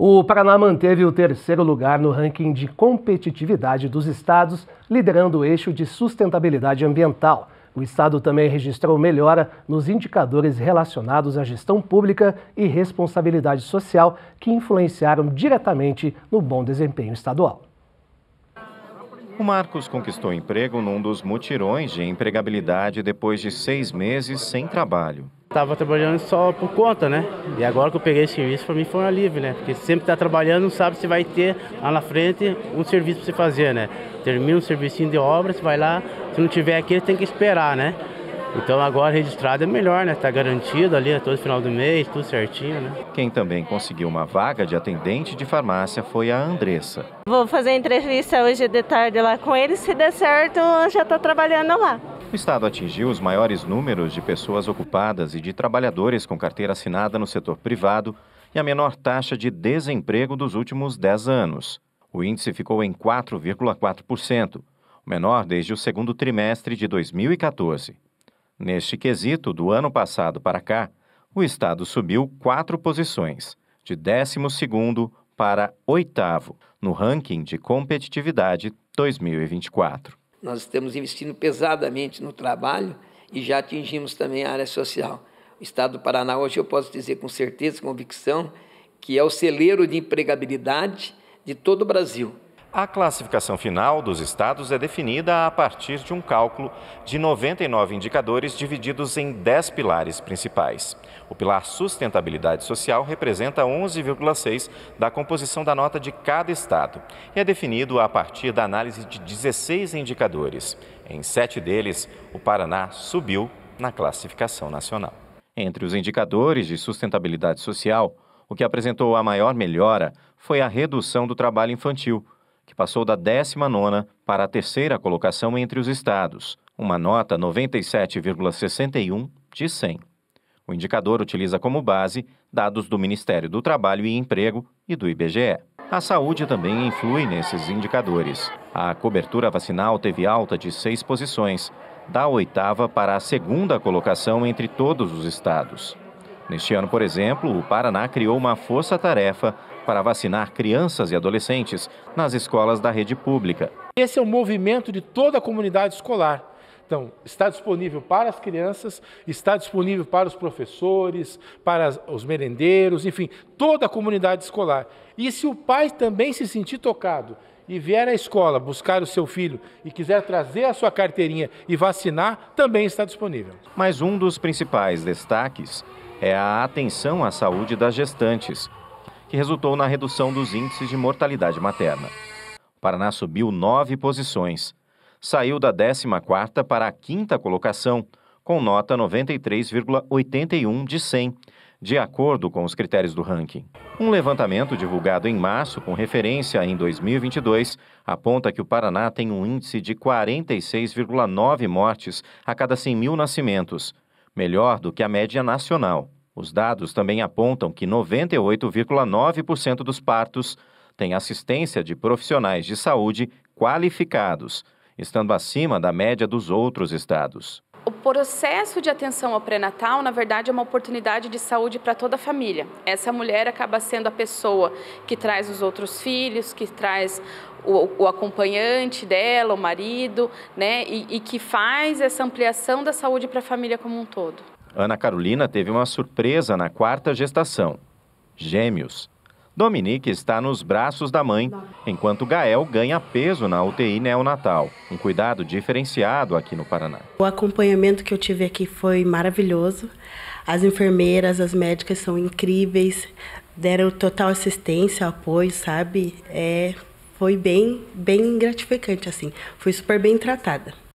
O Paraná manteve o terceiro lugar no ranking de competitividade dos estados, liderando o eixo de sustentabilidade ambiental. O estado também registrou melhora nos indicadores relacionados à gestão pública e responsabilidade social, que influenciaram diretamente no bom desempenho estadual. O Marcos conquistou emprego num dos mutirões de empregabilidade depois de seis meses sem trabalho estava trabalhando só por conta, né? E agora que eu peguei esse serviço, para mim foi um alívio, né? Porque sempre está trabalhando, não sabe se vai ter lá na frente um serviço para você fazer, né? Termina um servicinho de obra, você vai lá, se não tiver aqui, tem que esperar, né? Então agora registrado é melhor, né? Está garantido ali a né? todo final do mês, tudo certinho, né? Quem também conseguiu uma vaga de atendente de farmácia foi a Andressa. Vou fazer entrevista hoje de tarde lá com ele, se der certo, já está trabalhando lá. O Estado atingiu os maiores números de pessoas ocupadas e de trabalhadores com carteira assinada no setor privado e a menor taxa de desemprego dos últimos 10 anos. O índice ficou em 4,4%, o menor desde o segundo trimestre de 2014. Neste quesito, do ano passado para cá, o Estado subiu quatro posições, de 12 para oitavo, no ranking de competitividade 2024. Nós estamos investindo pesadamente no trabalho e já atingimos também a área social. O Estado do Paraná hoje eu posso dizer com certeza, convicção, que é o celeiro de empregabilidade de todo o Brasil. A classificação final dos estados é definida a partir de um cálculo de 99 indicadores divididos em 10 pilares principais. O pilar sustentabilidade social representa 11,6 da composição da nota de cada estado e é definido a partir da análise de 16 indicadores. Em sete deles, o Paraná subiu na classificação nacional. Entre os indicadores de sustentabilidade social, o que apresentou a maior melhora foi a redução do trabalho infantil que passou da 19ª para a terceira colocação entre os estados, uma nota 97,61 de 100. O indicador utiliza como base dados do Ministério do Trabalho e Emprego e do IBGE. A saúde também influi nesses indicadores. A cobertura vacinal teve alta de seis posições, da oitava para a segunda colocação entre todos os estados. Neste ano, por exemplo, o Paraná criou uma força-tarefa para vacinar crianças e adolescentes nas escolas da rede pública. Esse é um movimento de toda a comunidade escolar. Então, está disponível para as crianças, está disponível para os professores, para os merendeiros, enfim, toda a comunidade escolar. E se o pai também se sentir tocado e vier à escola buscar o seu filho e quiser trazer a sua carteirinha e vacinar, também está disponível. Mas um dos principais destaques é a atenção à saúde das gestantes que resultou na redução dos índices de mortalidade materna. O Paraná subiu nove posições. Saiu da 14ª para a quinta colocação, com nota 93,81 de 100, de acordo com os critérios do ranking. Um levantamento divulgado em março, com referência em 2022, aponta que o Paraná tem um índice de 46,9 mortes a cada 100 mil nascimentos, melhor do que a média nacional. Os dados também apontam que 98,9% dos partos têm assistência de profissionais de saúde qualificados, estando acima da média dos outros estados. O processo de atenção ao pré-natal, na verdade, é uma oportunidade de saúde para toda a família. Essa mulher acaba sendo a pessoa que traz os outros filhos, que traz o, o acompanhante dela, o marido, né, e, e que faz essa ampliação da saúde para a família como um todo. Ana Carolina teve uma surpresa na quarta gestação: gêmeos. Dominique está nos braços da mãe, enquanto Gael ganha peso na UTI neonatal, um cuidado diferenciado aqui no Paraná. O acompanhamento que eu tive aqui foi maravilhoso. As enfermeiras, as médicas são incríveis, deram total assistência, apoio, sabe? É, foi bem, bem gratificante assim. Fui super bem tratada.